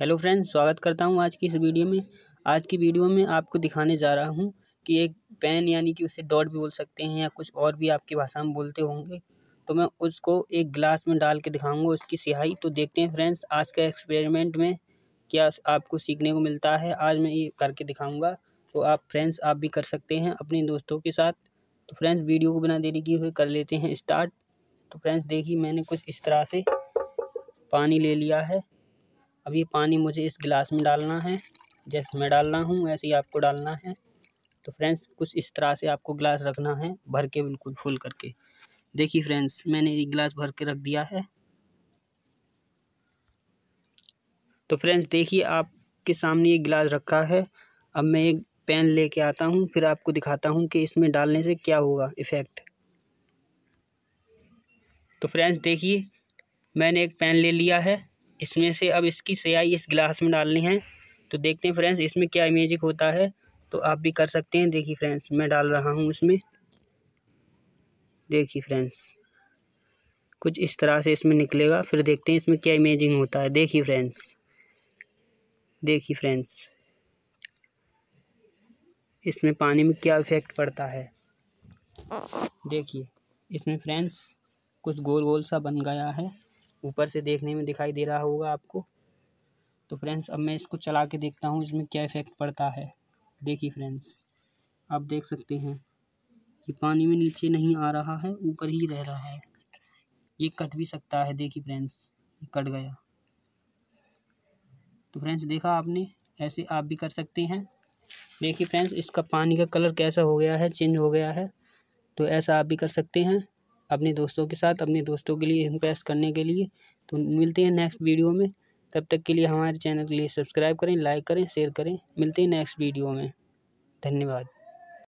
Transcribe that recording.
hello friends स्वागत करता हूं आज की इस वीडियो में आज की वीडियो में आपको दिखाने जा रहा हूं कि एक पेन यानी कि उसे डॉट भी बोल सकते हैं या कुछ और भी आपकी भाषा में बोलते होंगे तो मैं उसको एक गिलास में डाल के दिखाऊँगा उसकी सिहाई तो देखते हैं फ्रेंड्स आज का एक्सपेरिमेंट में क्या आपको सीखने को मिलता है आज मैं ये करके दिखाऊँगा तो आप फ्रेंड्स आप भी कर सकते हैं अपने दोस्तों के साथ तो फ्रेंड्स वीडियो को बिना देरी किए हुए कर लेते हैं स्टार्ट तो फ्रेंड्स देखिए मैंने कुछ इस तरह से पानी ले लिया है अब ये पानी मुझे इस गिलास में डालना है जैसे मैं डाल रहा हूँ वैसे ही आपको डालना है तो फ्रेंड्स कुछ इस तरह से आपको गिलास रखना है भर के बिल्कुल फुल करके देखिए फ्रेंड्स मैंने ये गिलास भर के रख दिया है तो फ्रेंड्स देखिए आपके सामने एक गिलास रखा है अब मैं एक पेन लेके आता हूँ फिर आपको दिखाता हूँ कि इसमें डालने से क्या होगा इफ़ेक्ट तो फ्रेंड्स देखिए मैंने एक पेन ले लिया है इसमें से अब इसकी स्याही इस गिलास में डालनी है तो देखते हैं फ्रेंड्स इसमें क्या मैजिक होता है तो आप भी कर सकते हैं देखिए फ्रेंड्स मैं डाल रहा हूँ इसमें देखिए फ्रेंड्स कुछ इस तरह से इसमें निकलेगा फिर देखते हैं इसमें क्या इमेजिंग होता है देखिए फ्रेंड्स देखिए फ्रेंड्स इसमें पानी में क्या इफेक्ट पड़ता है देखिए इसमें फ्रेंड्स कुछ गोल गोल सा बन गया है ऊपर से देखने में दिखाई दे रहा होगा आपको तो फ्रेंड्स अब मैं इसको चला के देखता हूँ इसमें क्या इफ़ेक्ट पड़ता है देखिए फ्रेंड्स आप देख सकते हैं कि पानी में नीचे नहीं आ रहा है ऊपर ही रह रहा है ये कट भी सकता है देखिए फ्रेंड्स ये कट गया तो फ्रेंड्स देखा आपने ऐसे आप भी कर सकते हैं देखिए फ्रेंड्स इसका पानी का कलर कैसा हो गया है चेंज हो गया है तो ऐसा आप भी कर सकते हैं अपने दोस्तों के साथ अपने दोस्तों के लिए इम्प्रेस करने के लिए तो मिलते हैं नेक्स्ट वीडियो में तब तक के लिए हमारे चैनल के लिए सब्सक्राइब करें लाइक करें शेयर करें मिलते हैं नेक्स्ट वीडियो में धन्यवाद